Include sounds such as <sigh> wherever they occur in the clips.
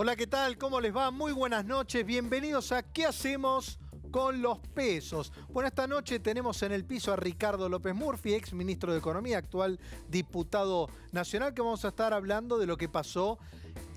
Hola, ¿qué tal? ¿Cómo les va? Muy buenas noches. Bienvenidos a ¿Qué hacemos con los pesos? Bueno, esta noche tenemos en el piso a Ricardo López Murphy, ex ministro de Economía, actual diputado nacional, que vamos a estar hablando de lo que pasó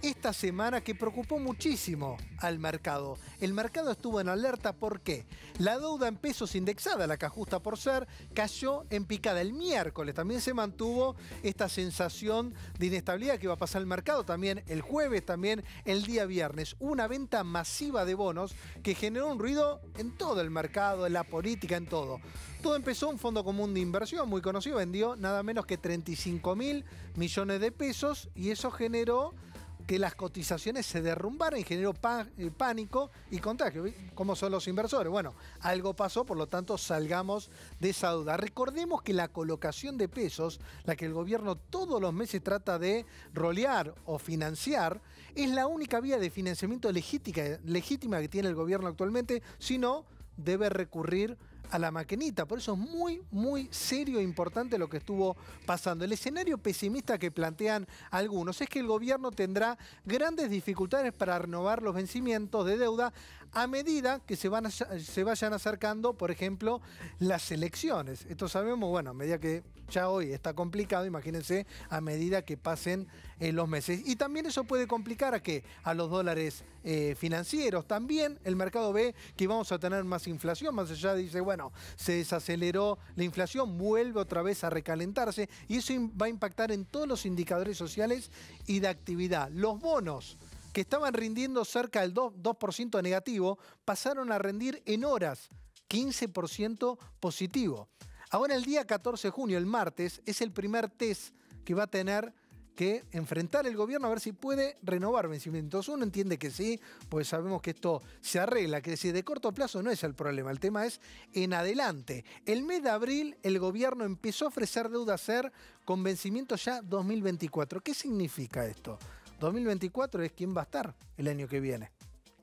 esta semana que preocupó muchísimo al mercado. El mercado estuvo en alerta porque la deuda en pesos indexada, la que ajusta por ser, cayó en picada el miércoles. También se mantuvo esta sensación de inestabilidad que iba a pasar el mercado también el jueves, también el día viernes. Una venta masiva de bonos que generó un ruido en todo el mercado, en la política, en todo. Todo empezó un fondo común de inversión muy conocido, vendió nada menos que 35 mil millones de pesos y eso generó que las cotizaciones se derrumbaran y generó eh, pánico y contagio. ¿Cómo son los inversores? Bueno, algo pasó, por lo tanto salgamos de esa duda. Recordemos que la colocación de pesos, la que el gobierno todos los meses trata de rolear o financiar, es la única vía de financiamiento legítima que tiene el gobierno actualmente, si no, debe recurrir a la maquinita. Por eso es muy, muy serio e importante lo que estuvo pasando. El escenario pesimista que plantean algunos es que el gobierno tendrá grandes dificultades para renovar los vencimientos de deuda a medida que se, van se vayan acercando, por ejemplo, las elecciones. Esto sabemos, bueno, a medida que ya hoy está complicado, imagínense, a medida que pasen eh, los meses. Y también eso puede complicar a que a los dólares eh, financieros. También el mercado ve que vamos a tener más inflación, más allá dice, bueno, se desaceleró la inflación, vuelve otra vez a recalentarse y eso va a impactar en todos los indicadores sociales y de actividad. Los bonos que estaban rindiendo cerca del 2%, negativo, pasaron a rendir en horas 15% positivo. Ahora el día 14 de junio, el martes, es el primer test que va a tener que enfrentar el gobierno a ver si puede renovar vencimientos. Uno entiende que sí, pues sabemos que esto se arregla, que si de corto plazo no es el problema, el tema es en adelante. El mes de abril el gobierno empezó a ofrecer deuda a ser con vencimientos ya 2024. ¿Qué significa esto? 2024 es quién va a estar el año que viene.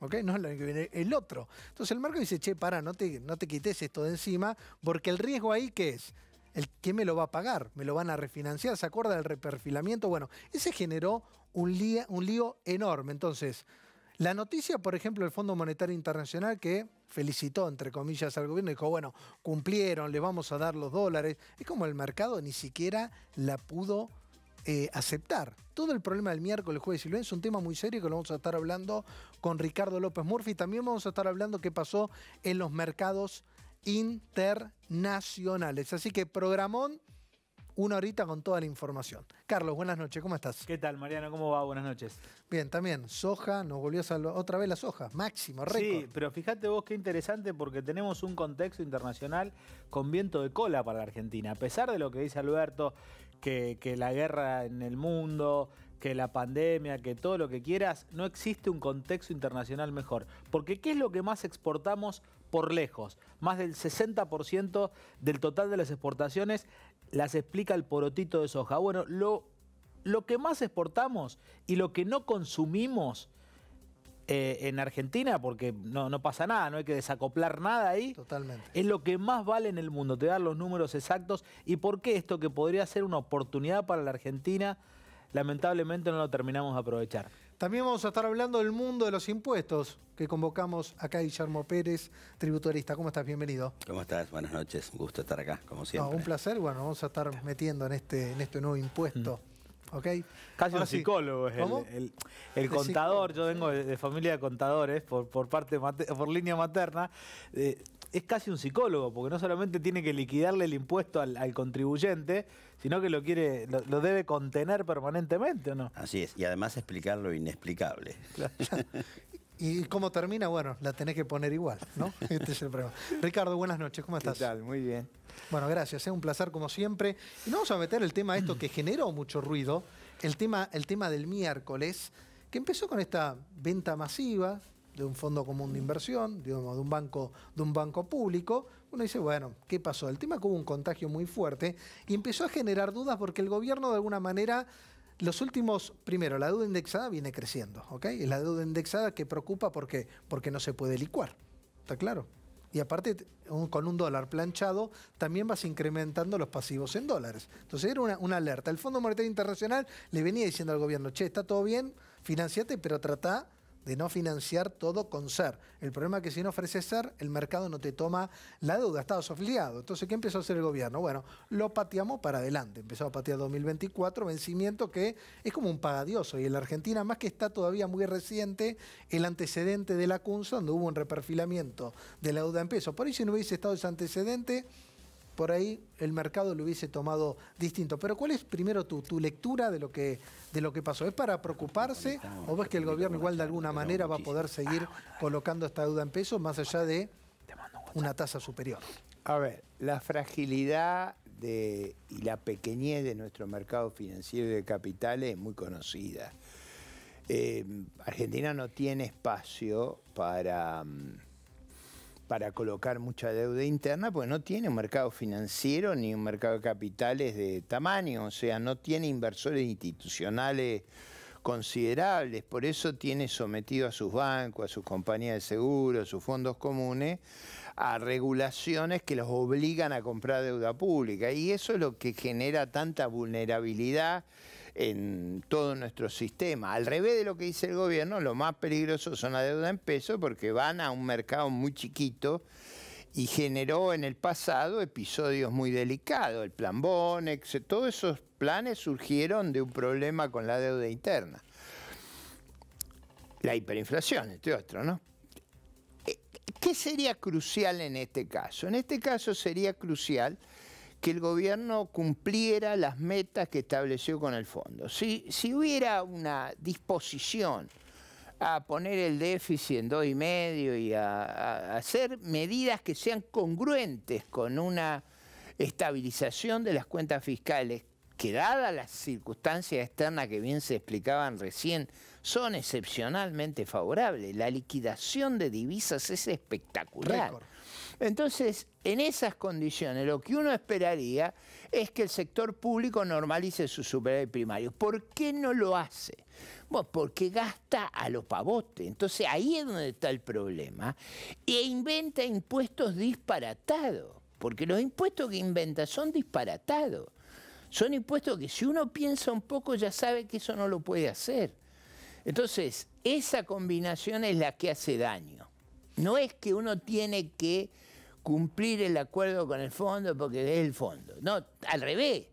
¿Ok? No el año que viene, el otro. Entonces el marco dice, che, para, no te, no te quites esto de encima, porque el riesgo ahí, ¿qué es? El, ¿Quién me lo va a pagar? ¿Me lo van a refinanciar? ¿Se acuerda del reperfilamiento? Bueno, ese generó un, un lío enorme. Entonces, la noticia, por ejemplo, del Fondo Monetario Internacional que felicitó, entre comillas, al gobierno, dijo, bueno, cumplieron, le vamos a dar los dólares. Es como el mercado ni siquiera la pudo eh, aceptar. Todo el problema del miércoles, jueves y lunes es un tema muy serio que lo vamos a estar hablando con Ricardo López Murphy. También vamos a estar hablando qué pasó en los mercados internacionales. Así que programón una horita con toda la información. Carlos, buenas noches, ¿cómo estás? ¿Qué tal, Mariano? ¿Cómo va? Buenas noches. Bien, también, soja, nos volvió a otra vez la soja, máximo, récord. Sí, pero fíjate vos qué interesante porque tenemos un contexto internacional con viento de cola para la Argentina. A pesar de lo que dice Alberto que, la guerra en el mundo, que la pandemia, que todo lo que quieras, no existe un contexto internacional mejor. Porque ¿qué es lo que más exportamos por lejos? Más del 60% del total de las exportaciones las explica el porotito de soja. Bueno, lo, lo que más exportamos y lo que no consumimos eh, en Argentina, porque no, pasa nada, no hay que desacoplar nada ahí. Totalmente. Es lo que más vale en el mundo, te dar los números exactos y por qué esto que podría ser una oportunidad para la Argentina, lamentablemente no lo terminamos de aprovechar. También vamos a estar hablando del mundo de los impuestos que convocamos acá Guillermo Pérez, tributarista. ¿Cómo estás? Bienvenido. ¿Cómo estás? Buenas noches. Un gusto estar acá, como siempre. un placer. Bueno, vamos a estar metiendo en este, este nuevo impuesto. Mm. Casi un psicólogo es el, contador. Yo vengo de, familia de contadores por, parte por línea materna. Eh, es casi un psicólogo, porque no solamente tiene que liquidarle el impuesto al, contribuyente, sino que lo quiere, lo, debe contener permanentemente, no? Así es, y además explicar lo inexplicable. Claro. <laughs> Y cómo termina, bueno, la tenés que poner igual, ¿no? <laughs> Este es el problema. Ricardo, buenas noches, ¿cómo estás? ¿Qué Muy bien. Bueno, gracias, es un placer como siempre. Y nos vamos a meter el tema esto que <clears throat> generó mucho ruido, el tema, el tema del miércoles, que empezó con esta venta masiva de un fondo común de inversión, digamos, de un banco, de un banco público. Uno dice, bueno, ¿qué pasó? El tema que hubo un contagio muy fuerte y empezó a generar dudas porque el gobierno de alguna manera los últimos, primero, la deuda indexada viene creciendo, ¿ok? Es la deuda indexada que preocupa porque, porque no se puede licuar, ¿está claro? Y aparte, con un dólar planchado, también vas incrementando los pasivos en dólares. Entonces era una, alerta. El Fondo Monetario Internacional le venía diciendo al gobierno, che, está todo bien, financiate, pero trata de no financiar todo con ser. El problema es que si no ofreces ser, el mercado no te toma la deuda, estás afiliado. Entonces, ¿qué empezó a hacer el gobierno? Bueno, lo pateamos para adelante. Empezó a patear 2024, vencimiento que es como un pagadioso. Y en la Argentina, más que está todavía muy reciente, el antecedente de la CUNSA, donde hubo un reperfilamiento de la deuda en pesos. Por ahí, si no hubiese estado ese antecedente, por ahí el mercado lo hubiese tomado distinto. Pero ¿cuál es primero tu, lectura de lo, que, de lo que pasó? ¿Es para preocuparse o ves que el gobierno igual de alguna manera va a poder seguir ah, colocando esta deuda en pesos más allá de una tasa superior? A ver, la fragilidad y la pequeñez de nuestro mercado financiero de capitales es muy conocida. Eh, Argentina no tiene espacio para... Mm, para colocar mucha deuda interna, pues no tiene un mercado financiero ni un mercado de capitales de tamaño, o sea, no tiene inversores institucionales considerables, por eso tiene sometido a sus bancos, a sus compañías de seguros, a sus fondos comunes, a regulaciones que los obligan a comprar deuda pública. Y eso es lo que genera tanta vulnerabilidad en todo nuestro sistema. Al revés de lo que dice el gobierno, lo más peligroso son la deuda en peso porque van a un mercado muy chiquito y generó en el pasado episodios muy delicados, el plan Bonex, todos esos planes surgieron de un problema con la deuda interna. La hiperinflación, este otro, ¿no? Eh, ¿Qué sería crucial en este caso? En este caso sería crucial que el gobierno cumpliera las metas que estableció con el fondo. Si, si hubiera una disposición a poner el déficit en dos y medio y a, hacer medidas que sean congruentes con una estabilización de las cuentas fiscales, que dadas las circunstancias externas que bien se explicaban recién, son excepcionalmente favorables. La liquidación de divisas es espectacular. Entonces, en esas condiciones, lo que uno esperaría es que el sector público normalice su superávit primario. ¿Por qué no lo hace? porque gasta a los pavotes. Entonces, ahí es donde está el problema. E inventa impuestos disparatados. Porque los impuestos que inventa son disparatados. Son impuestos que si uno piensa un poco ya sabe que eso no lo puede hacer. Entonces, esa combinación es la que hace daño. No es que uno tiene que cumplir el acuerdo con el fondo porque es el fondo. No, al revés.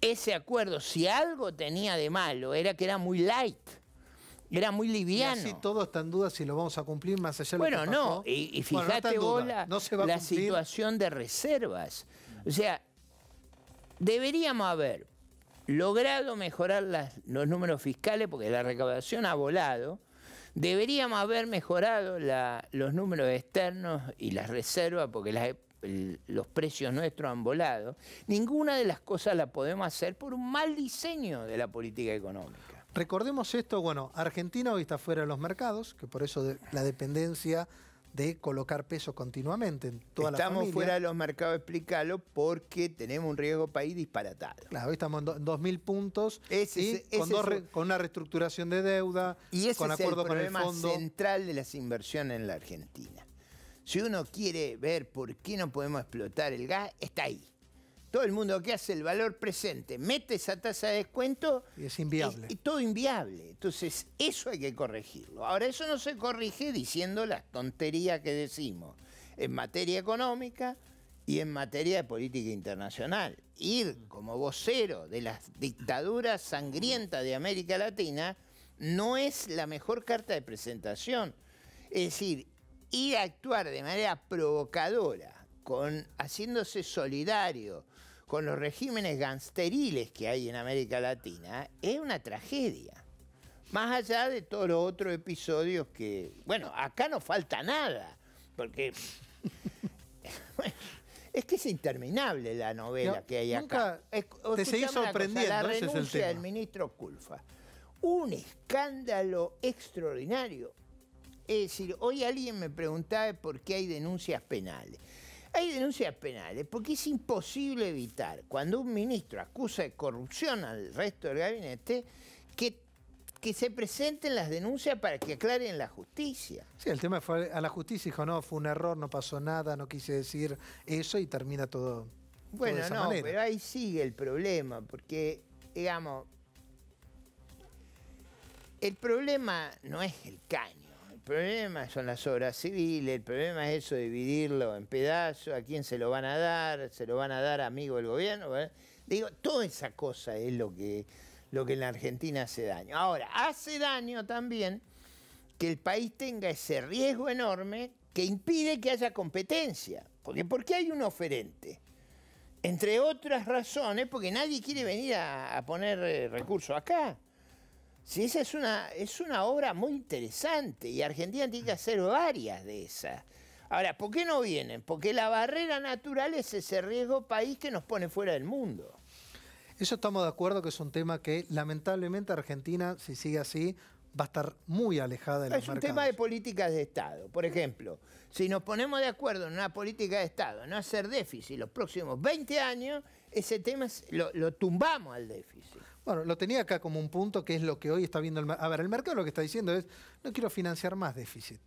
Ese acuerdo, si algo tenía de malo, era que era muy light era muy liviano. Y todo está en duda si lo vamos a cumplir más allá de bueno, lo que no, y, fíjate Bola, no la, la situación de reservas. O sea, deberíamos haber logrado mejorar los números fiscales porque la recaudación ha volado, Deberíamos haber mejorado los números externos y las reservas porque los precios nuestros han volado. Ninguna de las cosas la podemos hacer por un mal diseño de la política económica. Recordemos esto, bueno, Argentina hoy está fuera de los mercados, que por eso la dependencia de colocar peso continuamente en toda estamos la Estamos fuera de los mercados, explícalo, porque tenemos un riesgo país disparatado. Claro, hoy estamos en 2.000 puntos con, una reestructuración de deuda, y ese con es acuerdo el problema el fondo. central de las inversiones en la Argentina. Si uno quiere ver por qué no podemos explotar el gas, está ahí todo el mundo que hace el valor presente mete esa tasa de descuento. Y es inviable. Y, todo inviable. Entonces, eso hay que corregirlo. Ahora, eso no se corrige diciendo las tonterías que decimos en materia económica y en materia de política internacional. Ir como vocero de las dictaduras sangrientas de América Latina no es la mejor carta de presentación. Es decir, ir a actuar de manera provocadora, con, haciéndose solidario con los regímenes gangsteriles que hay en América Latina, es una tragedia. Más allá de todos los otros episodios que, bueno, acá no falta nada, porque <laughs> es que es interminable la novela que hay acá. te seguís sorprendiendo. ese es el tema. del ministro Culfa. Un escándalo extraordinario. Es decir, hoy alguien me preguntaba por qué hay denuncias penales. Hay denuncias penales porque es imposible evitar cuando un ministro acusa de corrupción al resto del gabinete que, que se presenten las denuncias para que aclaren la justicia. Sí, el tema fue a la justicia, dijo, no, fue un error, no pasó nada, no quise decir eso y termina todo. Bueno, no, pero ahí sigue el problema, porque, digamos, el problema no es el caño problema son las obras civiles, el problema es eso de dividirlo en pedazos, a quién se lo van a dar, se lo van a dar amigo del gobierno. ¿eh? Digo, toda esa cosa es lo que, lo que en la Argentina hace daño. Ahora, hace daño también que el país tenga ese riesgo enorme que impide que haya competencia. Porque ¿por qué hay un oferente? Entre otras razones, porque nadie quiere venir a poner eh, recursos acá. Sí, esa es una, es una obra muy interesante y Argentina tiene que hacer varias de esas. Ahora, ¿por qué no vienen? Porque la barrera natural es ese riesgo país que nos pone fuera del mundo. Eso estamos de acuerdo que es un tema que lamentablemente Argentina, si sigue así, va a estar muy alejada de la Es un tema de políticas de Estado. Por ejemplo, si nos ponemos de acuerdo en una política de Estado, no hacer déficit los próximos 20 años, ese tema lo tumbamos al déficit. Bueno, lo tenía acá como un punto que es lo que hoy está viendo el mercado. A ver, el mercado lo que está diciendo es, no quiero financiar más déficit,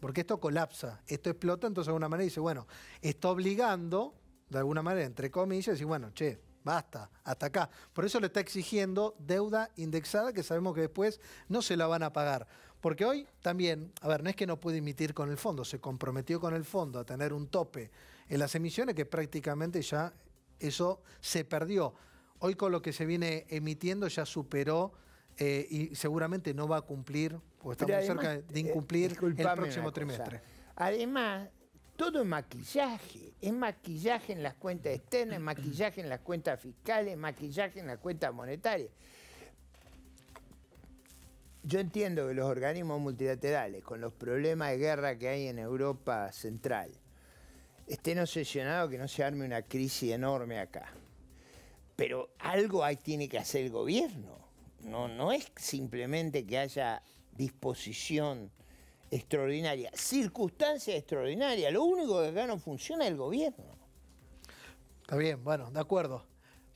porque esto colapsa, esto explota, entonces de alguna manera dice, bueno, está obligando, de alguna manera, entre comillas, y bueno, che, basta, hasta acá. Por eso le está exigiendo deuda indexada que sabemos que después no se la van a pagar. Porque hoy también, a ver, no es que no puede emitir con el fondo, se comprometió con el fondo a tener un tope en las emisiones que prácticamente ya eso se perdió. Hoy con lo que se viene emitiendo ya superó eh, y seguramente no va a cumplir, o estamos cerca de eh, incumplir el próximo trimestre. Además, todo es maquillaje. Es maquillaje en las cuentas externas, maquillaje en las cuentas fiscales, maquillaje en las cuentas monetarias. Yo entiendo que los organismos multilaterales, con los problemas de guerra que hay en Europa Central, estén obsesionados que no se arme una crisis enorme acá. Pero algo ahí tiene que hacer el gobierno. No, no es simplemente que haya disposición extraordinaria, circunstancia extraordinaria. Lo único que acá no funciona es el gobierno. Está bien, bueno, de acuerdo.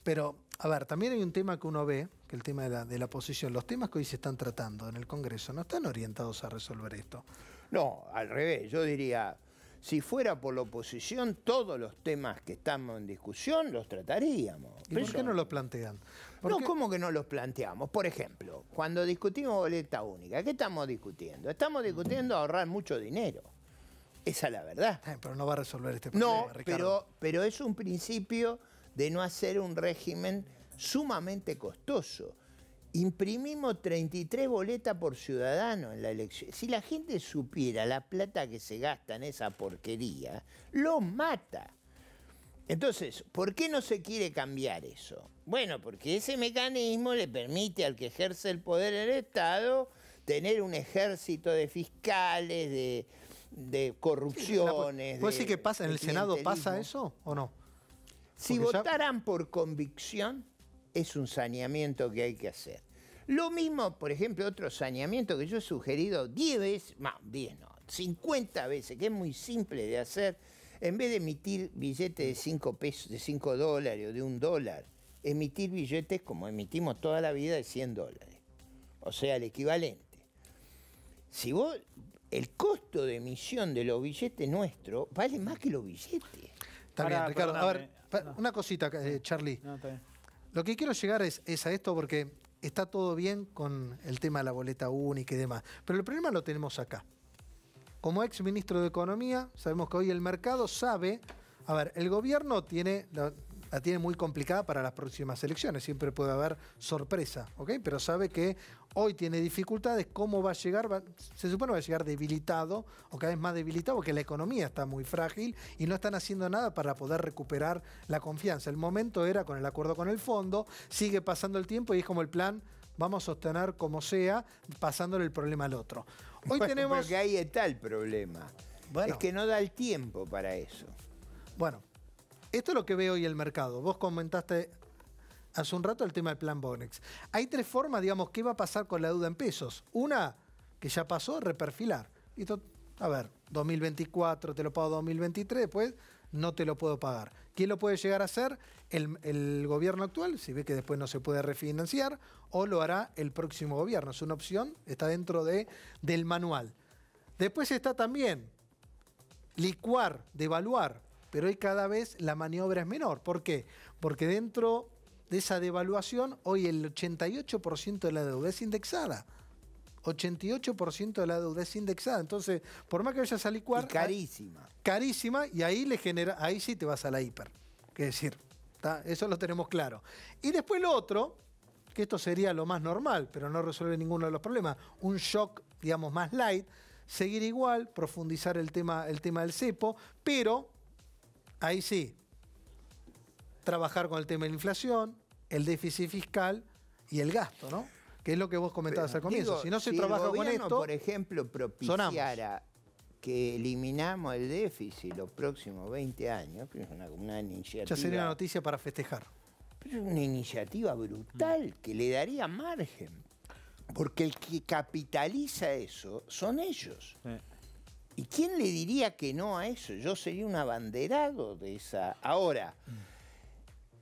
Pero, a ver, también hay un tema que uno ve, que el tema de la, de la Los temas que hoy se están tratando en el Congreso no están orientados a resolver esto. No, al revés. Yo diría, si fuera por la oposición, todos los temas que estamos en discusión los trataríamos. por qué no los plantean? No, ¿cómo que no los planteamos? Por ejemplo, cuando discutimos boleta única, ¿qué estamos discutiendo? Estamos discutiendo ahorrar mucho dinero. Esa es la verdad. pero no va a resolver este problema, No, pero, pero es un principio de no hacer un régimen sumamente costoso. Imprimimos 33 boletas por ciudadano en la elección. Si la gente supiera la plata que se gasta en esa porquería, lo mata. Entonces, ¿por qué no se quiere cambiar eso? Bueno, porque ese mecanismo le permite al que ejerce el poder en el Estado tener un ejército de fiscales, de, corrupciones. ¿Puede decir que pasa en el Senado pasa eso o no? si votaran por convicción, es un saneamiento que hay que hacer. Lo mismo, por ejemplo, otro saneamiento que yo he sugerido 10 veces, más no, 50 veces, que es muy simple de hacer, en vez de emitir billetes de 5 pesos, de 5 dólares o de 1 dólar, emitir billetes como emitimos toda la vida de 100 dólares. O sea, el equivalente. Si vos, el costo de emisión de los billetes nuestros vale más que los billetes. Está bien, Ricardo. A ver, una cosita, eh, Charlie. No, está bien. Lo que quiero llegar es, a esto porque está todo bien con el tema de la boleta única y demás, pero el problema lo tenemos acá. Como ex ministro de Economía, sabemos que hoy el mercado sabe, a ver, el gobierno tiene, la tiene muy complicada para las próximas elecciones. Siempre puede haber sorpresa, ¿ok? Pero sabe que hoy tiene dificultades. ¿Cómo va a llegar? se supone va a llegar debilitado o cada vez más debilitado porque la economía está muy frágil y no están haciendo nada para poder recuperar la confianza. El momento era con el acuerdo con el fondo, sigue pasando el tiempo y es como el plan vamos a sostener como sea, pasándole el problema al otro. Hoy tenemos. que hay está el problema. Es que no da el tiempo para eso. Bueno, esto es lo que ve hoy el mercado. Vos comentaste hace un rato el tema del plan Bonex. Hay tres formas, digamos, qué va a pasar con la deuda en pesos. Una, que ya pasó, reperfilar. Y a ver, 2024 te lo pago 2023, después no te lo puedo pagar. ¿Quién lo puede llegar a hacer? El, gobierno actual, si ve que después no se puede refinanciar, o lo hará el próximo gobierno. Es una opción, está dentro de, del manual. Después está también licuar, devaluar pero hoy cada vez la maniobra es menor. ¿Por qué? Porque dentro de esa devaluación, hoy el 88% de la deuda es indexada. 88% de la deuda es indexada. Entonces, por más que vaya a licuar. Y carísima. Carísima, y ahí le genera, ahí sí te vas a la hiper. ¿Qué decir? Eso lo tenemos claro. Y después lo otro, que esto sería lo más normal, pero no resuelve ninguno de los problemas. Un shock, digamos, más light. Seguir igual, profundizar el tema, el tema del cepo, pero ahí sí, trabajar con el tema de la inflación, el déficit fiscal y el gasto, ¿no? Que es lo que vos comentabas al comienzo. si no se trabaja gobierno, con esto. por ejemplo, propiciara que eliminamos el déficit los próximos 20 años, una, iniciativa. Ya sería una noticia para festejar. Pero es una iniciativa brutal mm. que le daría margen. Porque el que capitaliza eso son ellos. ¿Y quién le diría que no a eso? Yo sería un abanderado de esa... Ahora,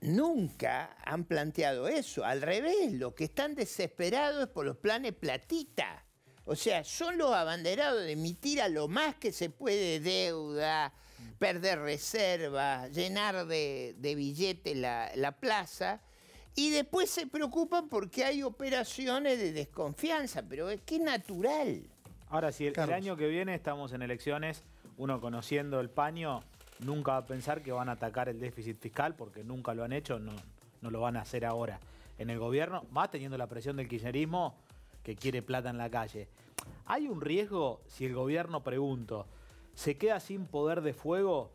nunca han planteado eso. Al revés, lo que están desesperados es por los planes platita. O sea, son los abanderados de emitir a lo más que se puede deuda, perder reservas, llenar de, de billetes la, la plaza. Y después se preocupan porque hay operaciones de desconfianza, pero es que es natural. Ahora, si el, año que viene estamos en elecciones, uno conociendo el paño, nunca va a pensar que van a atacar el déficit fiscal, porque nunca lo han hecho, no, lo van a hacer ahora en el gobierno, va teniendo la presión del kirchnerismo que quiere plata en la calle. ¿Hay un riesgo si el gobierno, pregunto, se queda sin poder de fuego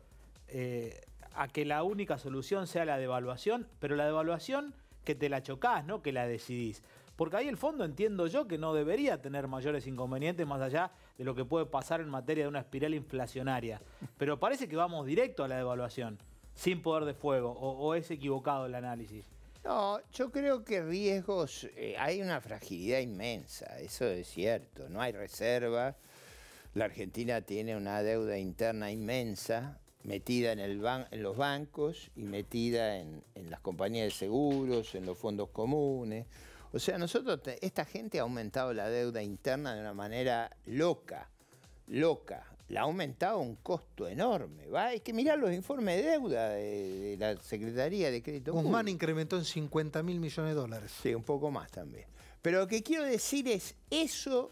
eh, a que la única solución sea la devaluación? Pero la devaluación que te la chocás, no que la decidís. Porque ahí el fondo entiendo yo que no debería tener mayores inconvenientes más allá de lo que puede pasar en materia de una espiral inflacionaria. Pero parece que vamos directo a la devaluación, sin poder de fuego, o, es equivocado el análisis. No, yo creo que riesgos, eh, hay una fragilidad inmensa, eso es cierto, no hay reserva, la Argentina tiene una deuda interna inmensa, metida en, el los bancos y metida en las compañías de seguros, en los fondos comunes, o sea, nosotros, esta gente ha aumentado la deuda interna de una manera loca, loca. La ha aumentado un costo enorme. ¿va? Es que mirar los informes de deuda de, la Secretaría de Crédito Guzmán incrementó en 50 mil millones de dólares. Sí, un poco más también. Pero lo que quiero decir es, eso,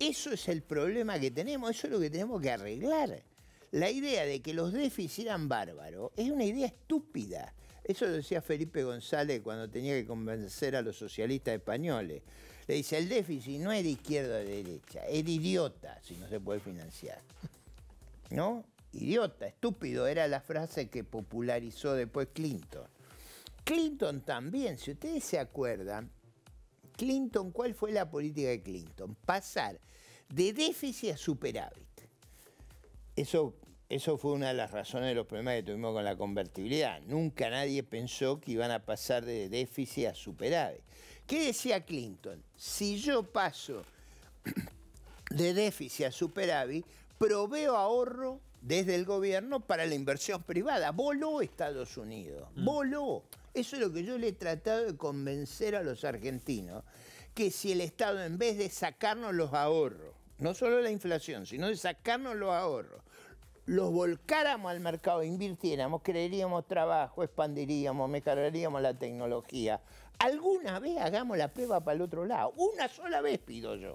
eso es el problema que tenemos, eso es lo que tenemos que arreglar. La idea de que los déficits eran bárbaros es una idea estúpida. Eso lo decía Felipe González cuando tenía que convencer a los socialistas españoles. Le dice, el déficit no es de izquierda o de derecha, es idiota si no se puede financiar. ¿No? Idiota, estúpido, era la frase que popularizó después Clinton. Clinton también, si ustedes se acuerdan, Clinton, ¿cuál fue la política de Clinton? Pasar de déficit a superávit. Eso eso fue una de las razones de los problemas que tuvimos con la convertibilidad. Nunca nadie pensó que iban a pasar de déficit a superávit. ¿Qué decía Clinton? Si yo paso <clears throat> de déficit a superávit, proveo ahorro desde el gobierno para la inversión privada. Voló Estados Unidos, mm. voló. Eso es lo que yo le he tratado de convencer a los argentinos, que si el Estado en vez de sacarnos los ahorros, no solo la inflación, sino de sacarnos los ahorros, los volcáramos al mercado, invirtiéramos, creeríamos trabajo, expandiríamos, mejoraríamos la tecnología. Alguna vez hagamos la prueba para el otro lado. Una sola vez pido yo.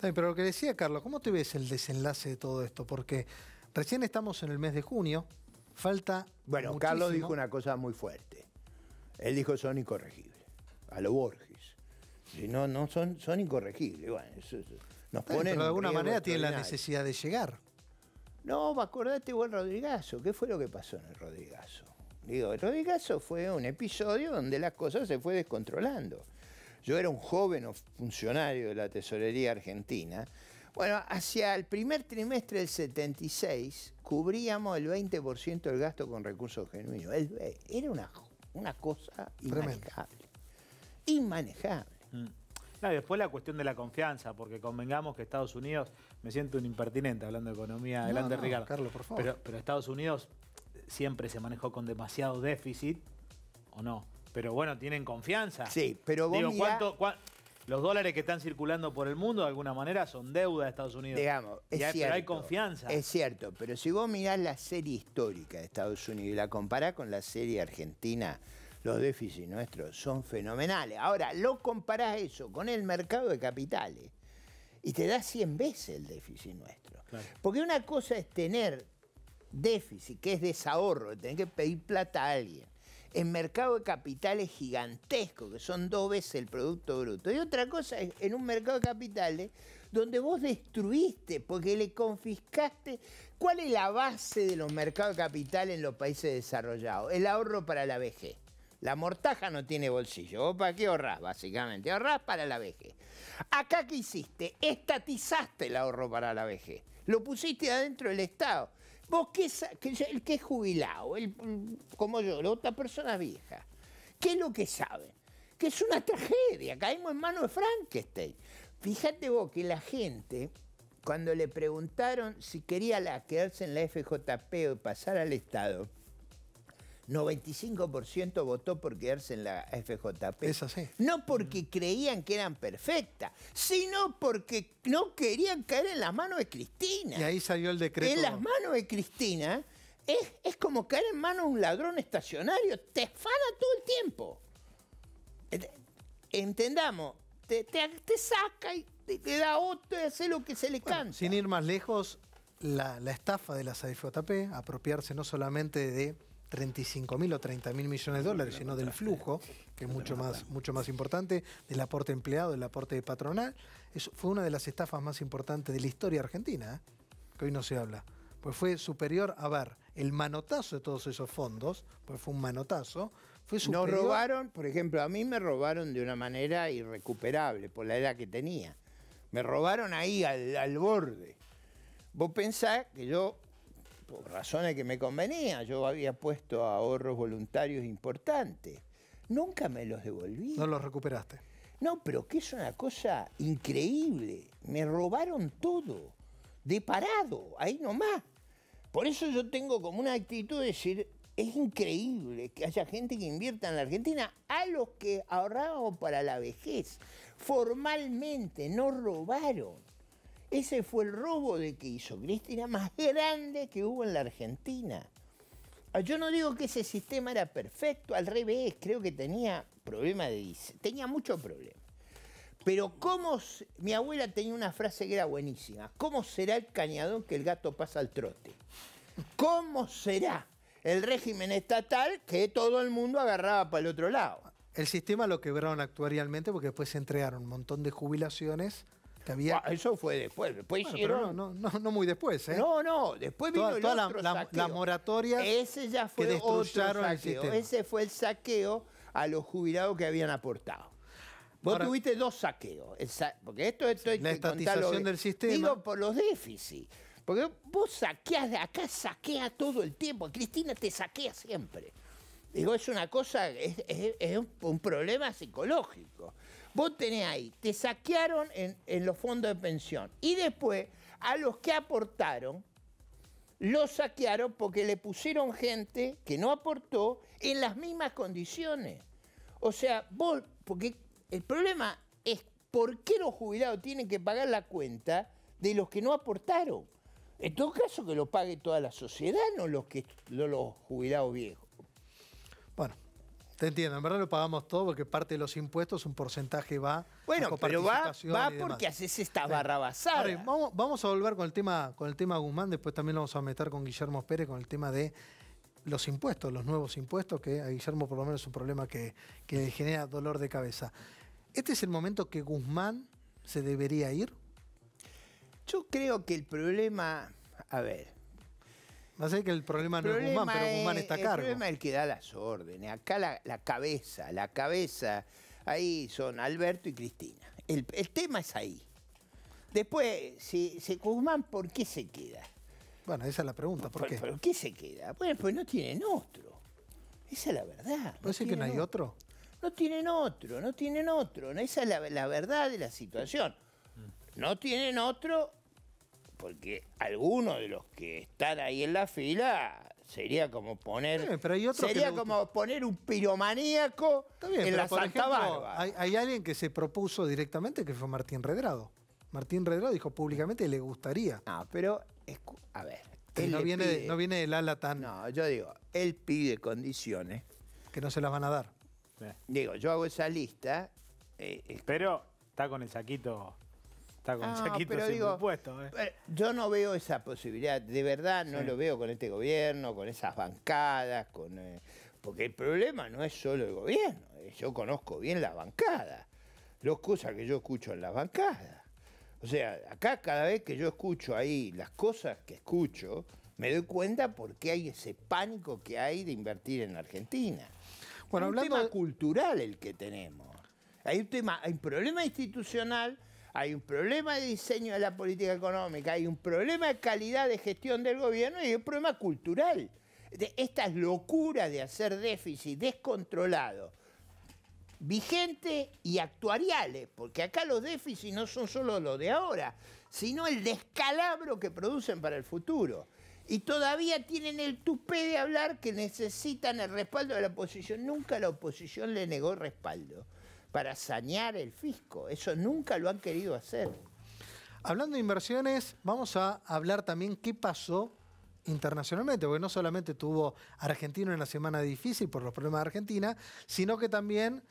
pero lo que decía Carlos, ¿cómo te ves el desenlace de todo esto? Porque recién estamos en el mes de junio, falta. Bueno, Carlos dijo una cosa muy fuerte. Él dijo son incorregibles, a lo Borges. Si no, no son, son incorregibles. Bueno, eso, nos pero de alguna manera tienen la necesidad de llegar. No, acordate vos el Rodrigazo. ¿Qué fue lo que pasó en el Rodrigazo? Digo, el Rodrigazo fue un episodio donde las cosas se fue descontrolando. Yo era un joven funcionario de la tesorería argentina. Bueno, hacia el primer trimestre del 76 cubríamos el 20% del gasto con recursos genuinos. Eh, era una, una cosa inmanejable. Inmanejable después la cuestión de la confianza, porque convengamos que Estados Unidos, me siento un impertinente hablando de economía, adelante Ricardo. Carlos, por favor. Pero, Estados Unidos siempre se manejó con demasiado déficit, ¿o no? Pero bueno, tienen confianza. Sí, pero vos Digo, ¿cuánto, Los dólares que están circulando por el mundo, de alguna manera, son deuda de Estados Unidos. Digamos, es cierto, pero hay confianza. Es cierto, pero si vos mirás la serie histórica de Estados Unidos y la comparás con la serie argentina los déficits nuestros son fenomenales. Ahora, lo comparás eso con el mercado de capitales y te da 100 veces el déficit nuestro. Porque una cosa es tener déficit, que es desahorro, tener que pedir plata a alguien. En mercado de capitales gigantesco, que son dos veces el Producto Bruto. Y otra cosa es en un mercado de capitales donde vos destruiste, porque le confiscaste. ¿Cuál es la base de los mercados de capitales en los países desarrollados? El ahorro para la vejez. La mortaja no tiene bolsillo. ¿Vos para qué ahorrás, básicamente? ahorras para la vejez. Acá, ¿qué hiciste? Estatizaste el ahorro para la vejez. Lo pusiste adentro del Estado. Vos, qué el que es jubilado, el, mm, como yo, la otra persona vieja, ¿qué es lo que saben? Que es una tragedia. Caímos en manos de Frankenstein. Fíjate vos que la gente, cuando le preguntaron si quería quedarse en la FJP o pasar al Estado, 95% votó por quedarse en la FJP. Es así. No porque creían que eran perfectas, sino porque no querían caer en las manos de Cristina. Y ahí salió el decreto. En las manos de Cristina es, es como caer en manos de un ladrón estacionario. Te esfada todo el tiempo. Entendamos, te, saca y te, da otro y hace lo que se le canta. sin ir más lejos, la, la, estafa de la AFJP, apropiarse no solamente de 35.000 o 30.000 millones de dólares, sino del flujo, que es mucho más, mucho más importante, del aporte empleado, del aporte patronal. Eso fue una de las estafas más importantes de la historia argentina, ¿eh? que hoy no se habla. Pues fue superior a ver el manotazo de todos esos fondos, pues fue un manotazo. Nos robaron, por ejemplo, a mí me robaron de una manera irrecuperable por la edad que tenía. Me robaron ahí al, borde. Vos pensás que yo por razones que me convenía, yo había puesto ahorros voluntarios importantes. Nunca me los devolví. No los recuperaste. No, pero que es una cosa increíble. Me robaron todo, de parado, ahí nomás. Por eso yo tengo como una actitud de decir, es increíble que haya gente que invierta en la Argentina a los que ahorramos para la vejez. Formalmente no robaron. Ese fue el robo de que hizo Cristina más grande que hubo en la Argentina. Ah, yo no digo que ese sistema era perfecto, al revés, creo que tenía problemas de tenía muchos problemas. Pero cómo mi abuela tenía una frase que era buenísima, ¿cómo será el cañadón que el gato pasa al trote? ¿Cómo será el régimen estatal que todo el mundo agarraba para el otro lado? El sistema lo quebraron actualmente porque después se entregaron un montón de jubilaciones eso fue después, después No, muy después, ¿eh? No, no, después vino toda, la, moratoria Ese ya fue otro saqueo. Ese fue el saqueo a los jubilados que habían aportado. Vos tuviste dos saqueos, porque esto, esto La estatización del sistema. Digo, por los déficits. Porque vos saqueas de acá saquea todo el tiempo, Cristina te saquea siempre. Digo, es una cosa, es un problema psicológico. Vos tenés ahí, te saquearon en, los fondos de pensión y después a los que aportaron, los saquearon porque le pusieron gente que no aportó en las mismas condiciones. O sea, vos, porque el problema es por qué los jubilados tienen que pagar la cuenta de los que no aportaron. En todo caso, que lo pague toda la sociedad, no los, que, los jubilados viejos. Bueno, te entiendo, en verdad lo pagamos todo porque parte de los impuestos, un porcentaje va. Bueno, pero va, va porque haces esta barra basada. vamos, a volver con el tema, con el tema Guzmán, después también lo vamos a meter con Guillermo Pérez con el tema de los impuestos, los nuevos impuestos, que a Guillermo por lo menos es un problema que, que genera dolor de cabeza. ¿Este es el momento que Guzmán se debería ir? Yo creo que el problema. A ver, no sé que el problema no es Guzmán, pero Guzmán está a cargo. El problema es el que da las órdenes. Acá la, cabeza, la cabeza, ahí son Alberto y Cristina. El, tema es ahí. Después, si, Guzmán, ¿por qué se queda? Bueno, esa es la pregunta, ¿por, qué? ¿Por qué se queda? Bueno, pues no tienen otro. Esa es la verdad. ¿No ser que no hay otro? No tienen otro, no tienen otro. Esa es la, la verdad de la situación. Mm. No tienen otro porque alguno de los que están ahí en la fila sería como poner pero hay sería como poner un piromaníaco en la Santa Hay, alguien que se propuso directamente que fue Martín Redrado. Martín Redrado dijo públicamente que le gustaría. No, pero a ver. no, viene, no viene del ala tan. No, yo digo, él pide condiciones. Que no se las van a dar. Digo, yo hago esa lista. Eh, pero está con el saquito pero digo, eh. Eh, Yo no veo esa posibilidad, de verdad no lo veo con este gobierno, con esas bancadas, con eh, porque el problema no es solo el gobierno, yo conozco bien la bancada, las cosas que yo escucho en la bancada. O sea, acá cada vez que yo escucho ahí las cosas que escucho, me doy cuenta por qué hay ese pánico que hay de invertir en Argentina. Bueno, es un tema cultural el que tenemos. Hay un tema, hay un problema institucional hay un problema de diseño de la política económica, hay un problema de calidad de gestión del gobierno y hay un problema cultural. De estas locuras de hacer déficit descontrolado, vigente y actuariales, porque acá los déficits no son solo los de ahora, sino el descalabro que producen para el futuro. Y todavía tienen el tupé de hablar que necesitan el respaldo de la oposición. Nunca la oposición le negó respaldo para sañar el fisco. Eso nunca lo han querido hacer. Hablando de inversiones, vamos a hablar también qué pasó internacionalmente, porque no solamente tuvo Argentina una semana difícil por los problemas de Argentina, sino que también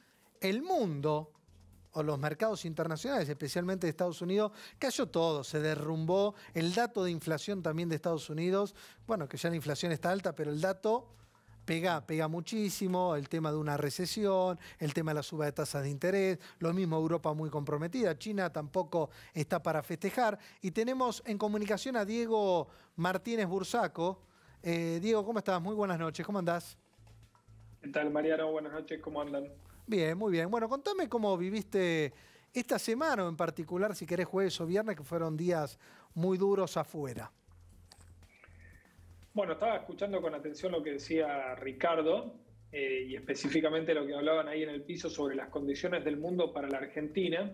el mundo o los mercados internacionales, especialmente de Estados Unidos, cayó todo, se derrumbó. El dato de inflación también de Estados Unidos, bueno, que ya la inflación está alta, pero el dato pega, pega muchísimo, el tema de una recesión, el tema de la suba de tasas de interés, lo mismo Europa muy comprometida, China tampoco está para festejar. Y tenemos en comunicación a Diego Martínez Bursaco. Eh, Diego, ¿cómo estás? Muy buenas noches, ¿cómo andás? ¿Qué tal, Mariano? Buenas noches, ¿cómo andan? Bien, muy bien. Bueno, contame cómo viviste esta semana en particular, si querés jueves o viernes, que fueron días muy duros afuera. Bueno, estaba escuchando con atención lo que decía Ricardo eh, y específicamente lo que hablaban ahí en el piso sobre las condiciones del mundo para la Argentina.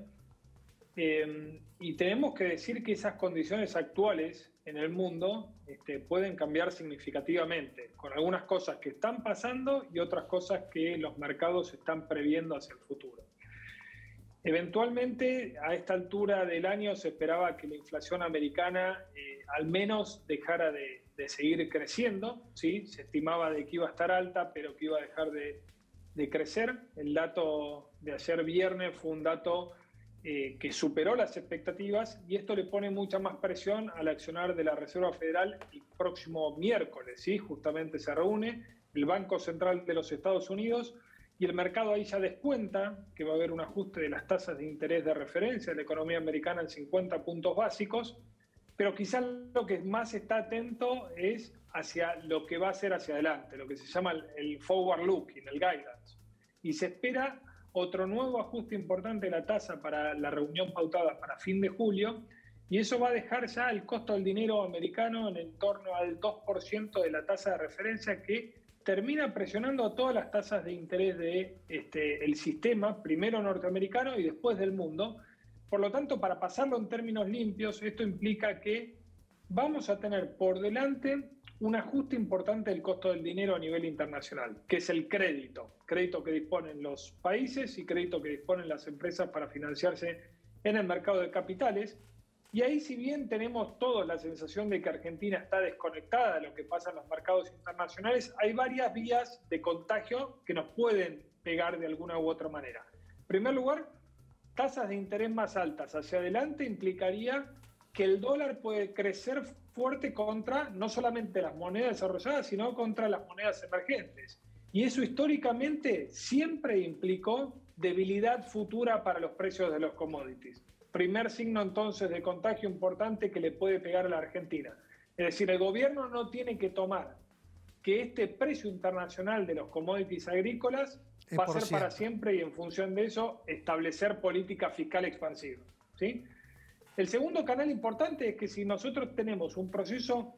Eh, y tenemos que decir que esas condiciones actuales en el mundo este, pueden cambiar significativamente, con algunas cosas que están pasando y otras cosas que los mercados están previendo hacia el futuro. Eventualmente, a esta altura del año se esperaba que la inflación americana eh, al menos dejara de, de seguir creciendo, ¿sí? se estimaba de que iba a estar alta, pero que iba a dejar de, crecer. El dato de ayer viernes fue un dato eh, que superó las expectativas y esto le pone mucha más presión al accionar de la Reserva Federal el próximo miércoles, ¿sí? justamente se reúne el Banco Central de los Estados Unidos y el mercado ahí ya descuenta que va a haber un ajuste de las tasas de interés de referencia de la economía americana en 50 puntos básicos pero quizás lo que más está atento es hacia lo que va a ser hacia adelante, lo que se llama el forward looking, el guidance. Y se espera otro nuevo ajuste importante en la tasa para la reunión pautada para fin de julio, y eso va a dejar ya el costo del dinero americano en torno al 2% de la tasa de referencia que termina presionando a todas las tasas de interés de este, el sistema, primero norteamericano y después del mundo, por lo tanto, para pasarlo en términos limpios, esto implica que vamos a tener por delante un ajuste importante del costo del dinero a nivel internacional, que es el crédito, crédito que disponen los países y crédito que disponen las empresas para financiarse en el mercado de capitales. Y ahí si bien tenemos todos la sensación de que Argentina está desconectada de lo que pasa en los mercados internacionales, hay varias vías de contagio que nos pueden pegar de alguna u otra manera. En primer lugar, tasas de interés más altas hacia adelante implicaría que el dólar puede crecer fuerte contra no solamente las monedas desarrolladas, sino contra las monedas emergentes. Y eso históricamente siempre implicó debilidad futura para los precios de los commodities. Primer signo entonces de contagio importante que le puede pegar a la Argentina. Es decir, el gobierno no tiene que tomar que este precio internacional de los commodities agrícolas va a ser para siempre y en función de eso establecer política fiscal expansiva. ¿sí? El segundo canal importante es que si nosotros tenemos un proceso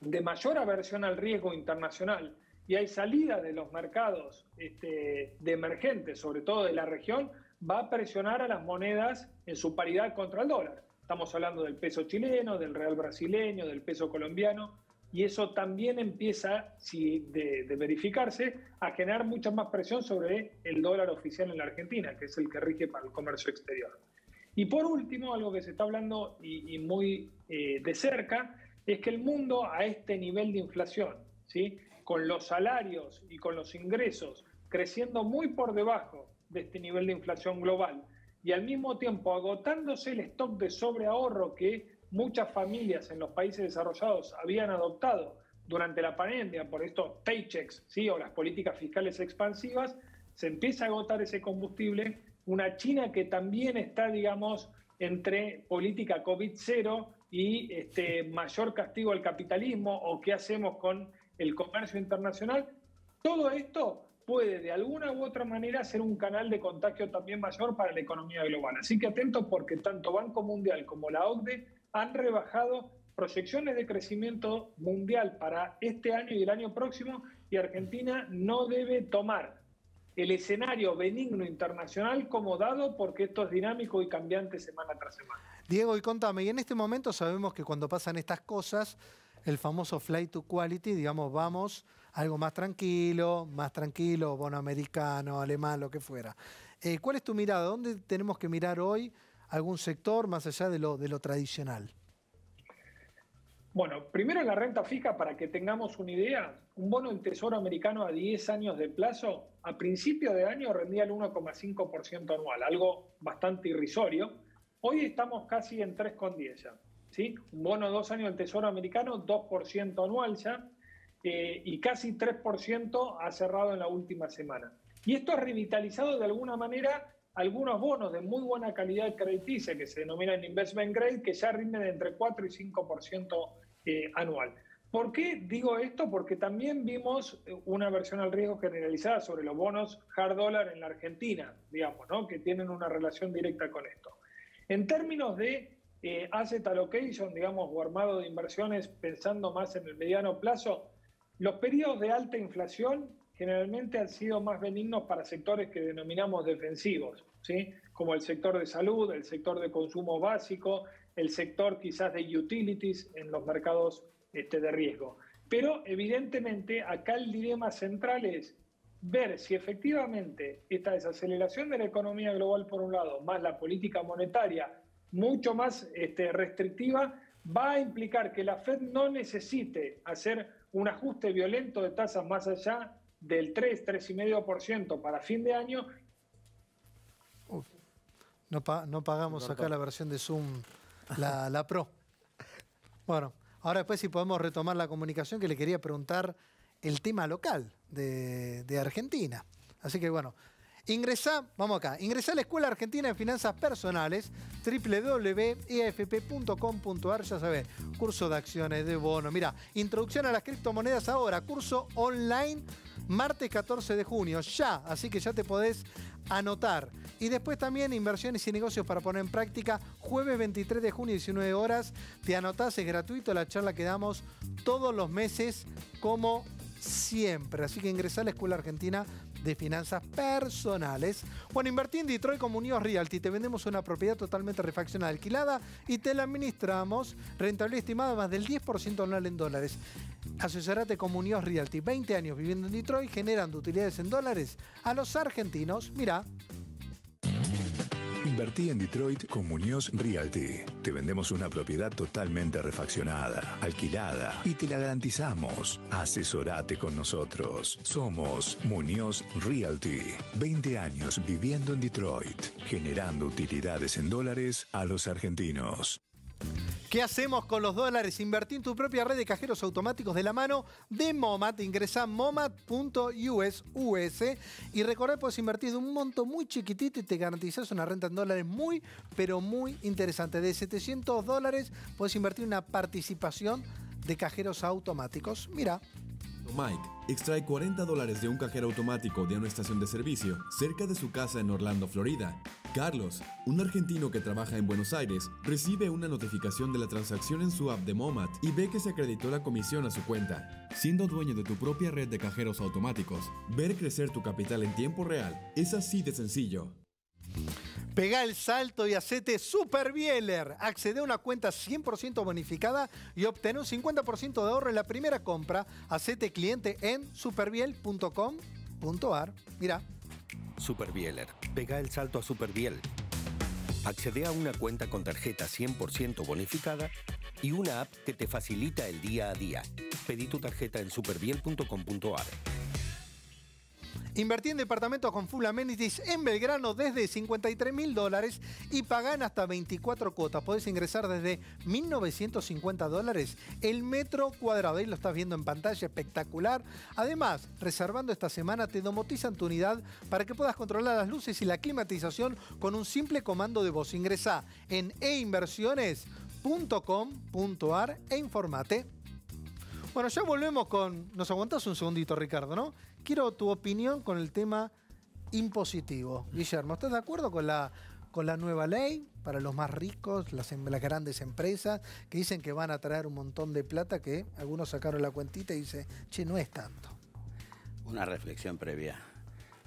de mayor aversión al riesgo internacional y hay salida de los mercados este, de emergentes, sobre todo de la región, va a presionar a las monedas en su paridad contra el dólar. Estamos hablando del peso chileno, del real brasileño, del peso colombiano y eso también empieza, si de, verificarse, a generar mucha más presión sobre el dólar oficial en la Argentina, que es el que rige para el comercio exterior. Y por último, algo que se está hablando y, muy eh, de cerca, es que el mundo a este nivel de inflación, ¿sí? con los salarios y con los ingresos creciendo muy por debajo de este nivel de inflación global y al mismo tiempo agotándose el stock de sobreahorro que muchas familias en los países desarrollados habían adoptado durante la pandemia por estos paychecks ¿sí? o las políticas fiscales expansivas, se empieza a agotar ese combustible. Una China que también está, digamos, entre política COVID-0 y este, mayor castigo al capitalismo o qué hacemos con el comercio internacional. Todo esto puede de alguna u otra manera ser un canal de contagio también mayor para la economía global. Así que atento porque tanto Banco Mundial como la OCDE han rebajado proyecciones de crecimiento mundial para este año y el año próximo y Argentina no debe tomar el escenario benigno internacional como dado porque esto es dinámico y cambiante semana tras semana. Diego, y contame, y en este momento sabemos que cuando pasan estas cosas, el famoso flight to quality, digamos, vamos algo más tranquilo, más tranquilo, bono americano, alemán, lo que fuera. Eh, ¿Cuál es tu mirada? ¿Dónde tenemos que mirar hoy? algún sector más allá de lo, de tradicional? Bueno, primero la renta fija, para que tengamos una idea, un bono del Tesoro americano a 10 años de plazo a principio de año rendía el 1,5% anual, algo bastante irrisorio. Hoy estamos casi en 3,10 ya. ¿sí? Un bono de 2 años del Tesoro americano, 2% anual ya, eh, y casi 3% ha cerrado en la última semana. Y esto ha revitalizado de alguna manera algunos bonos de muy buena calidad crediticia que se denominan investment grade que ya rinden entre 4 y 5% eh, anual. ¿Por qué digo esto? Porque también vimos eh, una versión al riesgo generalizada sobre los bonos hard dollar en la Argentina, digamos, que tienen una relación directa con esto. En términos de eh, asset allocation, digamos, o armado de inversiones pensando más en el mediano plazo, los periodos de alta inflación generalmente han sido más benignos para sectores que denominamos defensivos, ¿sí? como el sector de salud, el sector de consumo básico, el sector quizás de utilities en los mercados este, de riesgo. Pero evidentemente acá el dilema central es ver si efectivamente esta desaceleración de la economía global por un lado, más la política monetaria mucho más este, restrictiva, va a implicar que la Fed no necesite hacer un ajuste violento de tasas más allá del 3, 3,5% para fin de año. no, no, pagamos acá la versión de Zoom, la, Pro. Bueno, ahora después si podemos retomar la comunicación que le quería preguntar el tema local de, de Argentina. Así que bueno, Ingresá, vamos acá, ingresá a la Escuela Argentina de Finanzas Personales, www.efp.com.ar, ya sabés, curso de acciones, de bono, mira, introducción a las criptomonedas ahora, curso online, martes 14 de junio, ya, así que ya te podés anotar. Y después también inversiones y negocios para poner en práctica, jueves 23 de junio, 19 horas, te anotás, es gratuito la charla que damos todos los meses como siempre. Así que ingresá a la Escuela Argentina de finanzas personales. Bueno, invertí en Detroit como Realty. Te vendemos una propiedad totalmente refaccionada, alquilada y te la administramos. Rentabilidad estimada más del 10% anual en dólares. Asociarate como Muñoz Realty. 20 años viviendo en Detroit, generando utilidades en dólares a los argentinos. Mirá. Invertí en Detroit con Muñoz Realty. Te vendemos una propiedad totalmente refaccionada, alquilada y te la garantizamos. Asesorate con nosotros. Somos Muñoz Realty. 20 años viviendo en Detroit, generando utilidades en dólares a los argentinos. ¿Qué hacemos con los dólares? Invertir en tu propia red de cajeros automáticos de la mano de Momat. Ingresa a momat.us y recordá puedes invertir de un monto muy chiquitito y te garantizas una renta en dólares muy, pero muy interesante. De 700 dólares puedes invertir una participación de cajeros automáticos. Mira, Mike extrae 40 dólares de un cajero automático de una estación de servicio cerca de su casa en Orlando, Florida. Carlos, un argentino que trabaja en Buenos Aires, recibe una notificación de la transacción en su app de Momat y ve que se acreditó la comisión a su cuenta. Siendo dueño de tu propia red de cajeros automáticos, ver crecer tu capital en tiempo real es así de sencillo. Pega el salto y hacete Super Accede a una cuenta 100% bonificada y obtén un 50% de ahorro en la primera compra. Acete cliente en superbiel.com.ar. Mira, Superbieler. Pega el salto a Superbiel. Accede a una cuenta con tarjeta 100% bonificada y una app que te facilita el día a día. Pedí tu tarjeta en superbiel.com.ar. Invertí en departamentos con full amenities en Belgrano desde 53 mil dólares y pagan hasta 24 cuotas. Podés ingresar desde 1950 dólares el metro cuadrado. Ahí lo estás viendo en pantalla, espectacular. Además, reservando esta semana, te domotizan tu unidad para que puedas controlar las luces y la climatización con un simple comando de voz. Ingresa en einversiones.com.ar e informate. Bueno, ya volvemos con. Nos aguantás un segundito, Ricardo, ¿no? Quiero tu opinión con el tema impositivo. Guillermo, ¿estás de acuerdo con la, con la nueva ley para los más ricos, las, em, grandes empresas, que dicen que van a traer un montón de plata que algunos sacaron la cuentita y dicen, che, no es tanto? Una reflexión previa.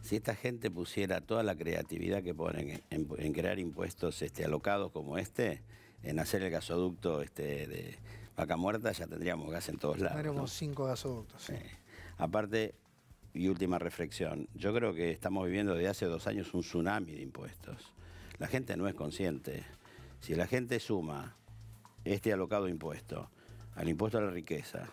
Si esta gente pusiera toda la creatividad que ponen en, crear impuestos este, alocados como este, en hacer el gasoducto este, de Vaca Muerta, ya tendríamos gas en todos lados. Tendríamos cinco gasoductos. Sí. aparte, y última reflexión. Yo creo que estamos viviendo desde hace dos años un tsunami de impuestos. La gente no es consciente. Si la gente suma este alocado impuesto al impuesto a la riqueza,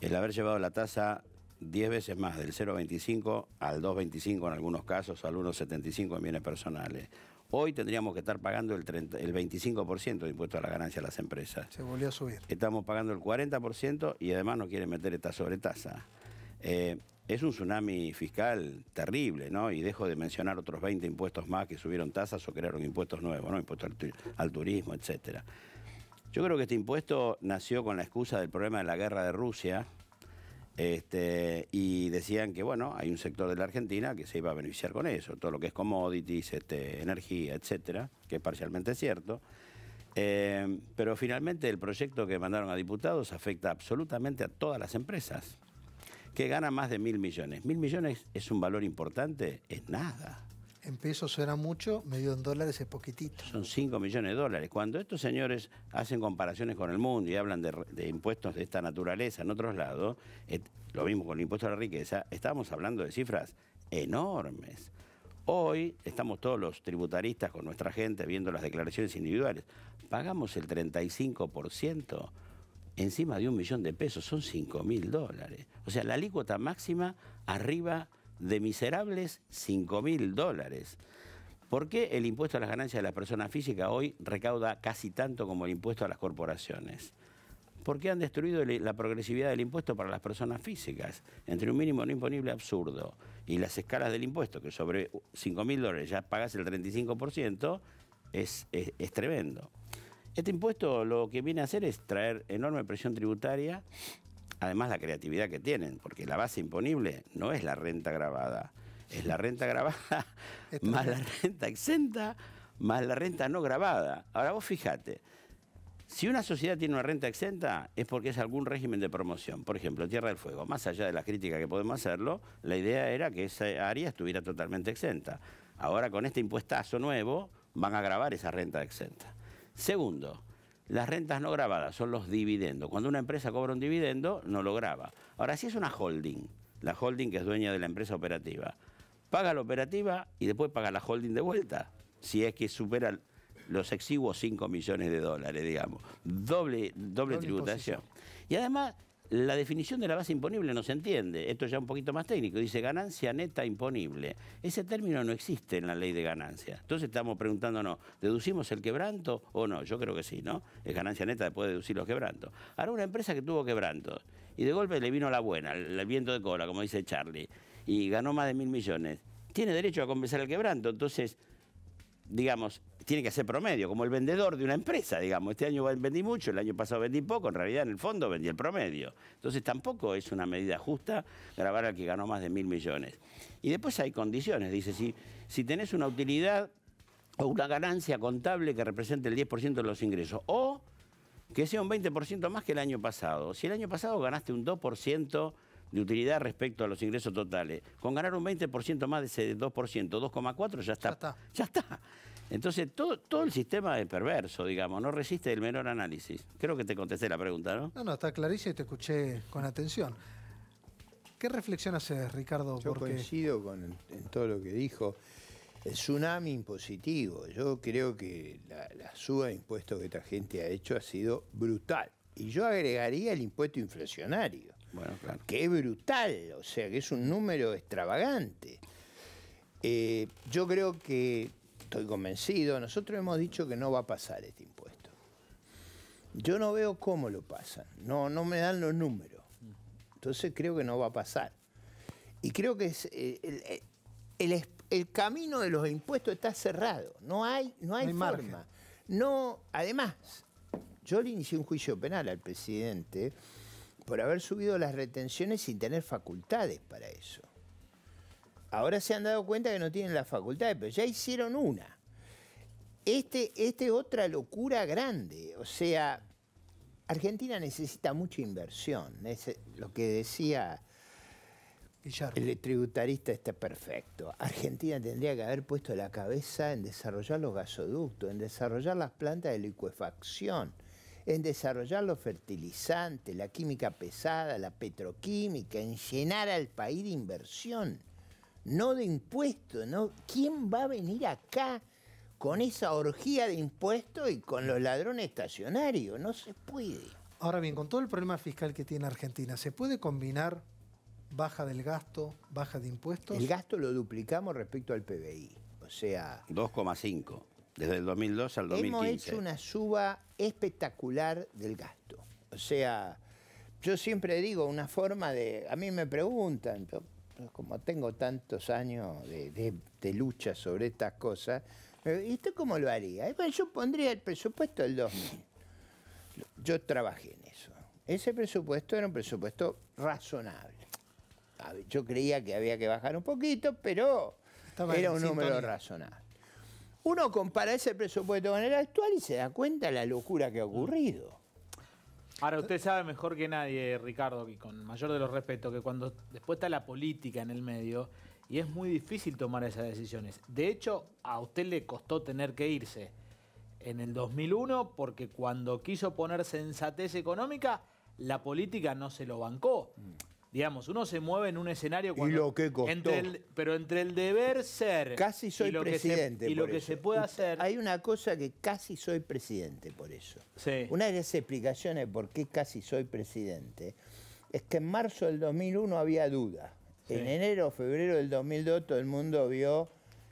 el haber llevado la tasa 10 veces más, del 0,25 al 2,25 en algunos casos, al 1,75 en bienes personales. Hoy tendríamos que estar pagando el, 25% de impuesto a la ganancia a las empresas. Se volvió a subir. Estamos pagando el 40% y además no quieren meter esta sobretasa. Eh, es un tsunami fiscal terrible, ¿no? Y dejo de mencionar otros 20 impuestos más que subieron tasas o crearon impuestos nuevos, ¿no? Impuestos al, turismo, etcétera. Yo creo que este impuesto nació con la excusa del problema de la guerra de Rusia. Este, y decían que, bueno, hay un sector de la Argentina que se iba a beneficiar con eso, todo lo que es commodities, este, energía, etcétera, que es parcialmente cierto. Em, pero finalmente el proyecto que mandaron a diputados afecta absolutamente a todas las empresas que gana más de mil millones. ¿Mil millones es un valor importante? Es nada. En pesos suena mucho, medio en dólares es poquitito. Son cinco millones de dólares. Cuando estos señores hacen comparaciones con el mundo y hablan de, impuestos de esta naturaleza en otros lados, lo mismo con el impuesto a la riqueza, estamos hablando de cifras enormes. Hoy estamos todos los tributaristas con nuestra gente viendo las declaraciones individuales. Pagamos el 35% encima de un millón de pesos, son 5.000 mil dólares. O sea, la alícuota máxima arriba de miserables 5.000 mil dólares. ¿Por qué el impuesto a las ganancias de las personas físicas hoy recauda casi tanto como el impuesto a las corporaciones? ¿Por qué han destruido la progresividad del impuesto para las personas físicas, entre un mínimo no imponible absurdo y las escalas del impuesto, que sobre 5.000 mil dólares ya pagas el 35%, es, es tremendo. Este impuesto lo que viene a hacer es traer enorme presión tributaria, además la creatividad que tienen, porque la base imponible no es la renta grabada, es la renta grabada <laughs> más la renta exenta más la renta no grabada. Ahora vos fijate, si una sociedad tiene una renta exenta es porque es algún régimen de promoción. Por ejemplo, Tierra del Fuego, más allá de las críticas que podemos hacerlo, la idea era que esa área estuviera totalmente exenta. Ahora con este impuestazo nuevo van a grabar esa renta exenta. Segundo, las rentas no grabadas son los dividendos. Cuando una empresa cobra un dividendo, no lo graba. Ahora, si es una holding, la holding que es dueña de la empresa operativa, paga la operativa y después paga la holding de vuelta, si es que supera los exiguos 5 millones de dólares, digamos. Doble, doble, tributación. Y además la definición de la base imponible no se entiende. Esto ya un poquito más técnico. Dice ganancia neta imponible. Ese término no existe en la ley de ganancia. Entonces estamos preguntándonos, ¿deducimos el quebranto o no? Yo creo que sí, ¿no? Es ganancia neta después de deducir los quebrantos. Ahora, una empresa que tuvo quebrantos y de golpe le vino la buena, el viento de cola, como dice Charlie, y ganó más de mil millones, tiene derecho a compensar el quebranto. Entonces, digamos, tiene que ser promedio, como el vendedor de una empresa, digamos. Este año vendí mucho, el año pasado vendí poco, en realidad en el fondo vendí el promedio. Entonces tampoco es una medida justa grabar al que ganó más de mil millones. Y después hay condiciones, dice, si, si tenés una utilidad o una ganancia contable que represente el 10% de los ingresos, o que sea un 20% más que el año pasado. Si el año pasado ganaste un 2%, de utilidad respecto a los ingresos totales, con ganar un 20% más de ese 2%, 2,4 ya está, ya está. Entonces, todo, todo el sistema es perverso, digamos, no resiste el menor análisis. Creo que te contesté la pregunta, ¿no? No, no, está clarísimo y te escuché con atención. ¿Qué reflexión haces, Ricardo? Yo coincido con todo lo que dijo. El tsunami impositivo. Yo creo que la, la suba de impuestos que esta gente ha hecho ha sido brutal. Y yo agregaría el impuesto inflacionario. Que es brutal, o sea, que es un número extravagante. Eh, yo creo que, estoy convencido, nosotros hemos dicho que no va a pasar este impuesto. Yo no veo cómo lo pasan, no, no me dan los números. Entonces creo que no va a pasar. Y creo que eh, eh, el, camino de los impuestos está cerrado, no hay, no hay, forma. No, además, yo le inicié un juicio penal al presidente por haber subido las retenciones sin tener facultades para eso. Ahora se han dado cuenta que no tienen las facultades, pero ya hicieron una. Este, este otra locura grande, o sea, Argentina necesita mucha inversión. Eh, lo que decía el tributarista está perfecto. Argentina tendría que haber puesto la cabeza en desarrollar los gasoductos, en desarrollar las plantas de licuefacción en desarrollar los fertilizantes, la química pesada, la petroquímica, en llenar al país de inversión, no de impuestos. ¿no? ¿Quién va a venir acá con esa orgía de impuestos y con los ladrones estacionarios? No se puede. Ahora bien, con todo el problema fiscal que tiene Argentina, ¿se puede combinar baja del gasto, baja de impuestos? El gasto lo duplicamos respecto al PBI, o sea... 2,5 desde el 2002 al 2015. Hemos hecho una suba espectacular del gasto. O sea, yo siempre digo una forma de... A mí me preguntan, como tengo tantos años de, lucha sobre estas cosas, ¿y esto cómo lo haría? yo pondría el presupuesto del 2000. Yo trabajé en eso. Ese presupuesto era un presupuesto razonable. Yo creía que había que bajar un poquito, pero era un número razonable. Uno compara ese presupuesto con el actual y se da cuenta de la locura que ha ocurrido. Ahora, usted sabe mejor que nadie, Ricardo, y con mayor de los respetos, que cuando después está la política en el medio, y es muy difícil tomar esas decisiones. De hecho, a usted le costó tener que irse en el 2001 porque cuando quiso poner sensatez económica, la política no se lo bancó. Digamos, uno se mueve en un escenario y lo que pero entre el deber ser casi soy presidente y lo que se puede hacer. Hay una cosa que casi soy presidente por eso. Una de las explicaciones por qué casi soy presidente es que en marzo del 2001 había duda. En enero, febrero del 2002 todo el mundo vio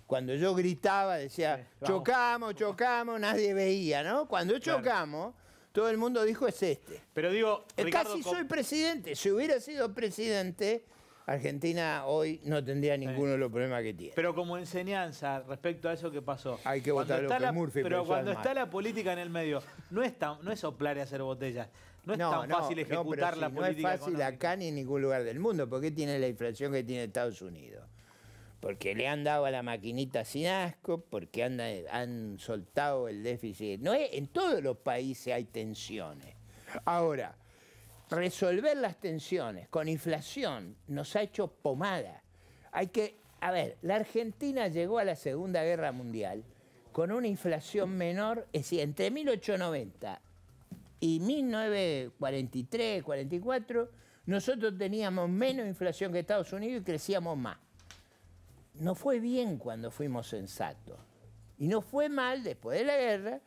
cuando yo gritaba decía, chocamos, chocamos, nadie veía, ¿no? Cuando chocamos, todo el mundo dijo es este. Pero digo, eh, casi soy presidente. Si hubiera sido presidente, Argentina hoy no tendría ninguno de los problemas que tiene. Pero como enseñanza respecto a eso que pasó. Hay que votar a Murphy Pero cuando está la política en el medio, no es, tan, no es soplar y hacer botellas. No es tan fácil ejecutar la política. No es fácil acá ni en ningún lugar del mundo, porque tiene la inflación que tiene Estados Unidos porque le han dado a la maquinita sin asco, porque han, soltado el déficit. No en todos los países hay tensiones. Ahora, resolver las tensiones con inflación nos ha hecho pomada. Hay que, a ver, la Argentina llegó a la Segunda Guerra Mundial con una inflación menor, es decir, entre 1890 y 1943, 44, nosotros teníamos menos inflación que Estados Unidos y crecíamos más no fue bien cuando fuimos sensatos. Y no fue mal después de la guerra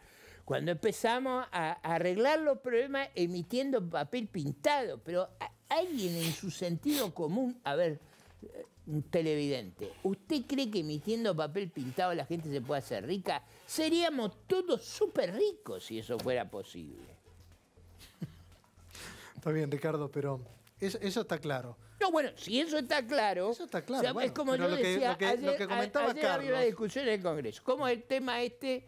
cuando empezamos a arreglar los problemas emitiendo papel pintado. Pero alguien en su sentido común, a ver, eh, un televidente, ¿usted cree que emitiendo papel pintado la gente se puede hacer rica? Seríamos todos súper ricos si eso fuera posible. Está bien, Ricardo, pero eso, eso está claro. No, bueno, si eso está claro. está claro. es como yo decía, ayer, lo que había discusión en el Congreso. ¿Cómo el tema este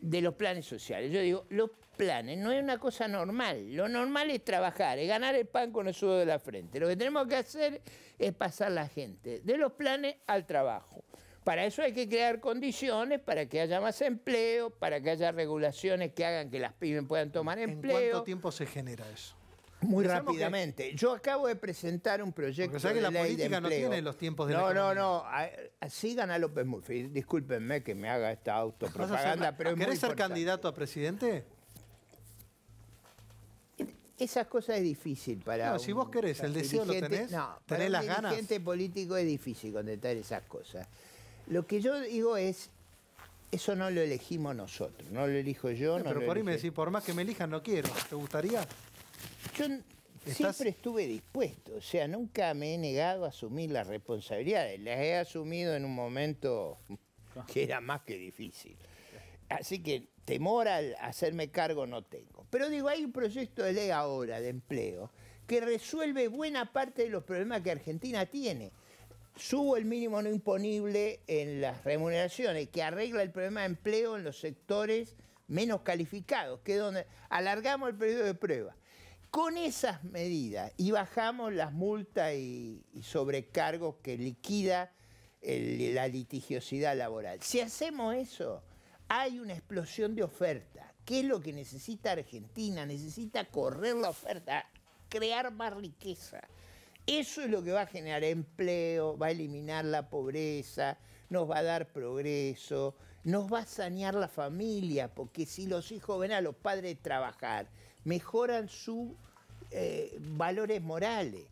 de los planes sociales? Yo digo, los planes no es una cosa normal. Lo normal es trabajar, es ganar el pan con el sudo de la frente. Lo que tenemos que hacer es pasar la gente de los planes al trabajo. Para eso hay que crear condiciones para que haya más empleo, para que haya regulaciones que hagan que las pymes puedan tomar empleo. ¿En cuánto tiempo se genera eso? Muy rápidamente. Yo acabo de presentar un proyecto de que la política no tiene los tiempos de No, no, no. A, sigan a López Murphy. Discúlpenme que me haga esta autopropaganda, pero es ¿Querés ser candidato a presidente? Esas cosas es difícil para. No, si vos querés, el deseo lo tenés. No, tenés para las un ganas. político es difícil contestar esas cosas. Lo que yo digo es, eso no lo elegimos nosotros, no lo elijo yo. No, pero por ahí me decís, por más que me elijan, no quiero. ¿Te gustaría? Yo siempre estuve dispuesto, o sea, nunca me he negado a asumir las responsabilidades. Las he asumido en un momento ah. que era más que difícil. Así que temor al hacerme cargo no tengo. Pero digo, hay un proyecto de ley ahora de empleo que resuelve buena parte de los problemas que Argentina tiene. Subo el mínimo no imponible en las remuneraciones, que arregla el problema de empleo en los sectores menos calificados, que es donde alargamos el periodo de prueba. Con esas medidas y bajamos las multas y, sobrecargos que liquida la litigiosidad laboral. Si hacemos eso, hay una explosión de oferta. ¿Qué es lo que necesita Argentina? Necesita correr la oferta, crear más riqueza. Eso es lo que va a generar empleo, va a eliminar la pobreza, nos va a dar progreso, nos va a sanear la familia, porque si los hijos ven a los padres trabajar, mejoran sus eh, valores morales.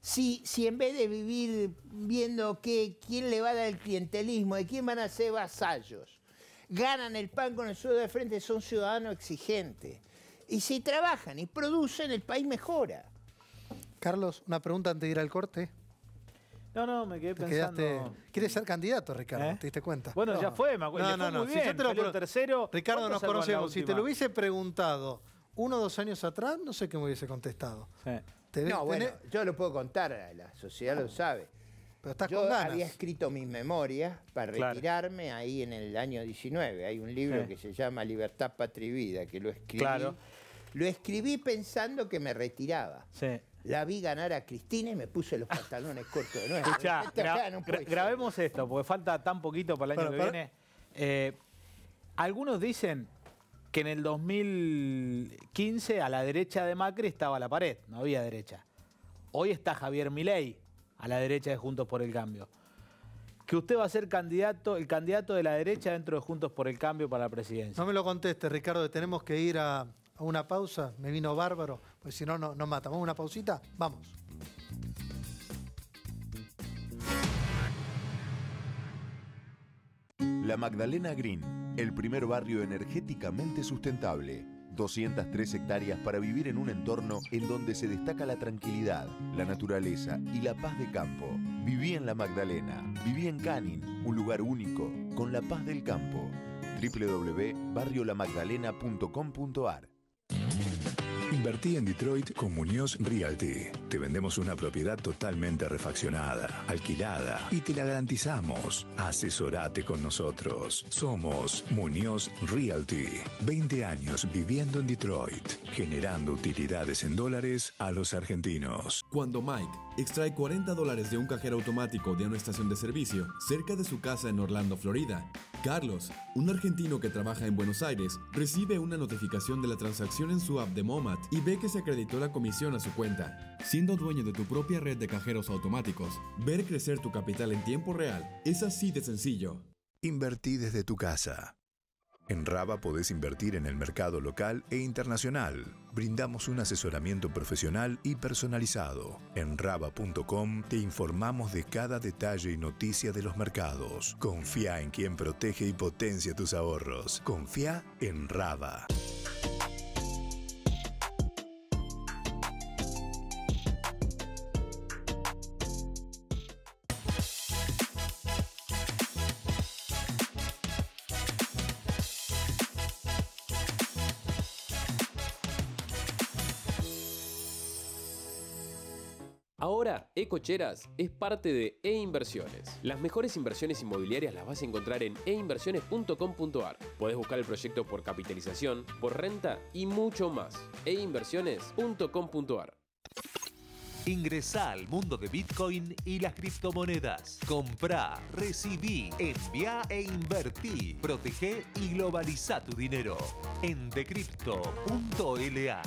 Si, si, en vez de vivir viendo que, quién le va a dar el clientelismo, de quién van a ser vasallos, ganan el pan con el suelo de frente, son ciudadanos exigentes. Y si trabajan y producen, el país mejora. Carlos, una pregunta antes de ir al corte. No, no, me quedé pensando. Quedaste... Quieres ser candidato, Ricardo, ¿Eh? ¿te diste cuenta? Bueno, ya fue, me acuerdo. No, no, no. Si yo te lo Ricardo, nos conocemos. Si te lo hubiese preguntado uno o dos años atrás, no sé qué me hubiese contestado. Sí. ¿Te no, bueno, yo lo puedo contar, la sociedad lo sabe. Pero estás con ganas. había escrito mis memorias para retirarme ahí en el año 19. Hay un libro que se llama Libertad, Patria que lo escribí. Claro. Lo escribí pensando que me retiraba. Sí la vi ganar a Cristina y me puse los pantalones cortos de nuevo. <laughs> grabemos esto, porque falta tan poquito para el año que viene. Eh, algunos dicen que en el 2015 a la derecha de Macri estaba la pared, no había derecha. Hoy está Javier Milei a la derecha de Juntos por el Cambio. Que usted va a ser candidato, el candidato de la derecha dentro de Juntos por el Cambio para la presidencia. No me lo conteste, Ricardo, tenemos que ir a, a una pausa, me vino bárbaro, pues si no, no, nos matamos una pausita, vamos. La Magdalena Green, el primer barrio energéticamente sustentable. 203 hectáreas para vivir en un entorno en donde se destaca la tranquilidad, la naturaleza y la paz de campo. Viví en La Magdalena, viví en Canin, un lugar único, con la paz del campo www.barriolamagdalena.com.ar Invertí en Detroit con Muñoz Realty. Te vendemos una propiedad totalmente refaccionada, alquilada y te la garantizamos. Asesorate con nosotros. Somos Muñoz Realty. 20 años viviendo en Detroit, generando utilidades en dólares a los argentinos. Cuando Mike extrae 40 dólares de un cajero automático de una estación de servicio cerca de su casa en Orlando, Florida. Carlos, un argentino que trabaja en Buenos Aires, recibe una notificación de la transacción en su app de Momat y ve que se acreditó la comisión a su cuenta. Siendo dueño de tu propia red de cajeros automáticos, ver crecer tu capital en tiempo real es así de sencillo. Invertí desde tu casa. En Raba podés invertir en el mercado local e internacional. Brindamos un asesoramiento profesional y personalizado. En raba.com te informamos de cada detalle y noticia de los mercados. Confía en quien protege y potencia tus ahorros. Confía en Raba. Ecocheras es parte de E-Inversiones. Las mejores inversiones inmobiliarias las vas a encontrar en einversiones.com.ar. Puedes buscar el proyecto por capitalización, por renta y mucho más. einversiones.com.ar. Ingresa al mundo de Bitcoin y las criptomonedas. Compra, recibí, enviá e invertí. Protege y globaliza tu dinero en decrypto.la.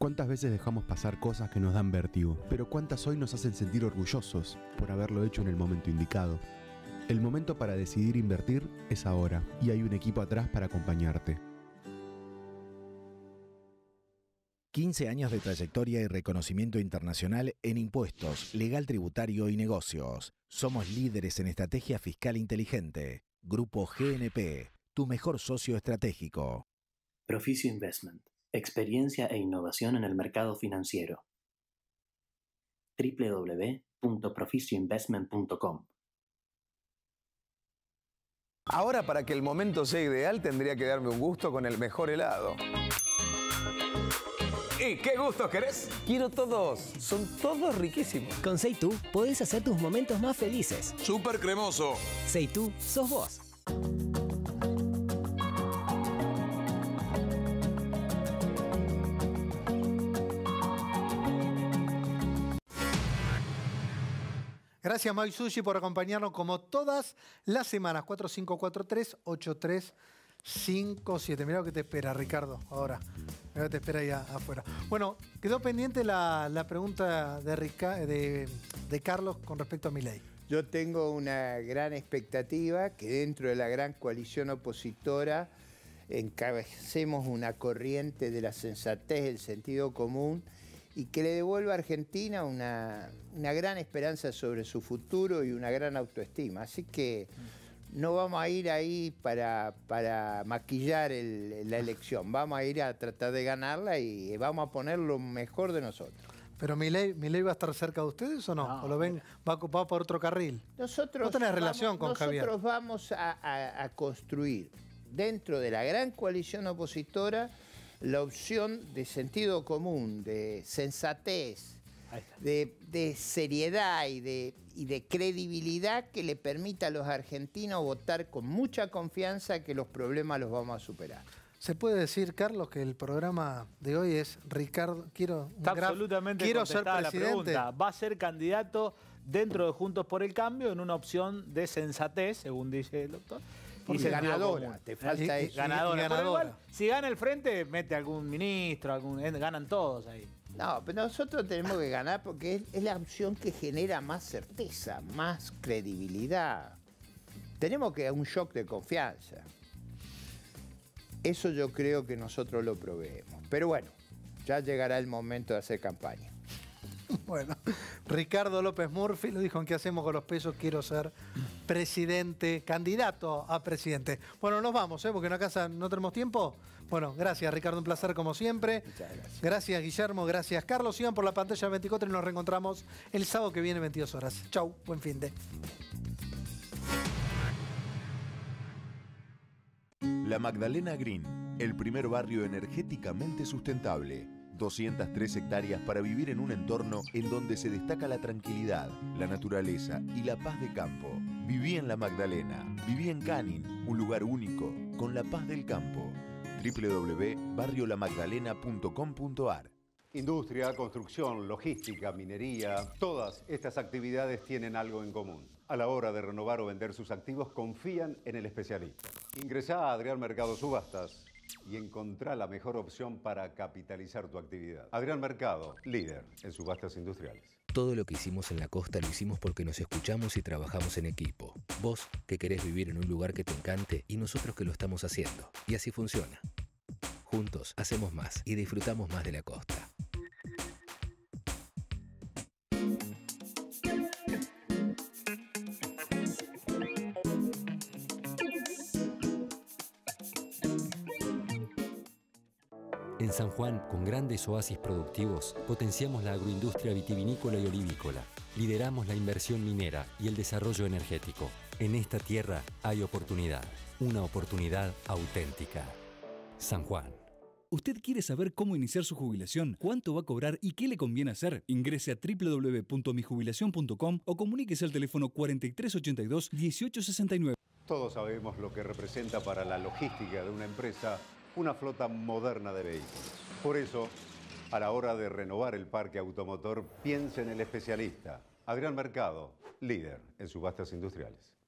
¿Cuántas veces dejamos pasar cosas que nos dan vértigo? Pero cuántas hoy nos hacen sentir orgullosos por haberlo hecho en el momento indicado. El momento para decidir invertir es ahora y hay un equipo atrás para acompañarte. 15 años de trayectoria y reconocimiento internacional en impuestos, legal tributario y negocios. Somos líderes en estrategia fiscal inteligente. Grupo GNP, tu mejor socio estratégico. Proficio Investment Experiencia e innovación en el mercado financiero. www.proficioinvestment.com Ahora para que el momento sea ideal tendría que darme un gusto con el mejor helado. ¿Y qué gustos querés? Quiero todos. Son todos riquísimos. Con Seitu podés hacer tus momentos más felices. Super cremoso. Seitu, sos vos. Gracias Maui Sushi por acompañarnos como todas las semanas. 4543-8357. Mirá lo que te espera, Ricardo, ahora. Mirá lo que te espera ahí afuera. Bueno, quedó pendiente la, pregunta de, de, Carlos con respecto a mi ley. Yo tengo una gran expectativa que dentro de la gran coalición opositora encabecemos una corriente de la sensatez, del sentido común y que le devuelva a Argentina una, gran esperanza sobre su futuro y una gran autoestima. Así que no vamos a ir ahí para, para maquillar la elección, vamos a ir a tratar de ganarla y vamos a poner lo mejor de nosotros. Pero mi ley va a estar cerca de ustedes o no? ¿O lo ven, va ocupado por otro carril? Nosotros no tenés relación con nosotros Javier. Nosotros vamos a construir dentro de la gran coalición opositora la opción de sentido común, de sensatez, de, seriedad y de, credibilidad que le permita a los argentinos votar con mucha confianza que los problemas los vamos a superar. Se puede decir, Carlos, que el programa de hoy es Ricardo, quiero, absolutamente quiero ser presidente. La pregunta. Va a ser candidato dentro de Juntos por el Cambio en una opción de sensatez, según dice el doctor. Eh, ganadora, te falta eso. si gana el frente, mete algún ministro, algún, eh, ganan todos ahí. No, pero nosotros tenemos que ganar porque es, es la opción que genera más certeza, más credibilidad. Tenemos que un shock de confianza. Eso yo creo que nosotros lo proveemos. Pero bueno, ya llegará el momento de hacer campaña. <laughs> Bueno, Ricardo López Murphy lo dijo en qué hacemos con los pesos, quiero ser presidente, candidato a presidente. Bueno, nos vamos, ¿eh? porque en la casa no tenemos tiempo. Bueno, gracias Ricardo, un placer como siempre. gracias. Gracias Guillermo, gracias Carlos. Sigan por la pantalla 24 y nos reencontramos el sábado que viene 22 horas. Chau, buen fin de. La Magdalena Green, el primer barrio energéticamente sustentable. 203 hectáreas para vivir en un entorno en donde se destaca la tranquilidad, la naturaleza y la paz de campo. Viví en La Magdalena, viví en Canin, un lugar único, con la paz del campo. www.barriolamagdalena.com.ar Industria, construcción, logística, minería, todas estas actividades tienen algo en común. A la hora de renovar o vender sus activos, confían en el especialista. Ingresá a Adrián Mercado Subastas y encontrar la mejor opción para capitalizar tu actividad. Adrián Mercado, líder en subastas industriales. Todo lo que hicimos en la costa lo hicimos porque nos escuchamos y trabajamos en equipo. Vos, que querés vivir en un lugar que te encante, y nosotros que lo estamos haciendo. Y así funciona. Juntos hacemos más y disfrutamos más de la costa. San Juan, con grandes oasis productivos, potenciamos la agroindustria vitivinícola y olivícola, lideramos la inversión minera y el desarrollo energético. En esta tierra hay oportunidad, una oportunidad auténtica. San Juan. ¿Usted quiere saber cómo iniciar su jubilación, cuánto va a cobrar y qué le conviene hacer? Ingrese a www.mijubilación.com o comuníquese al teléfono 4382 1869. Todos sabemos lo que representa para la logística de una empresa una flota moderna de vehículos. Por eso, a la hora de renovar el parque automotor, piense en el especialista, Adrián Mercado, líder en subastas industriales.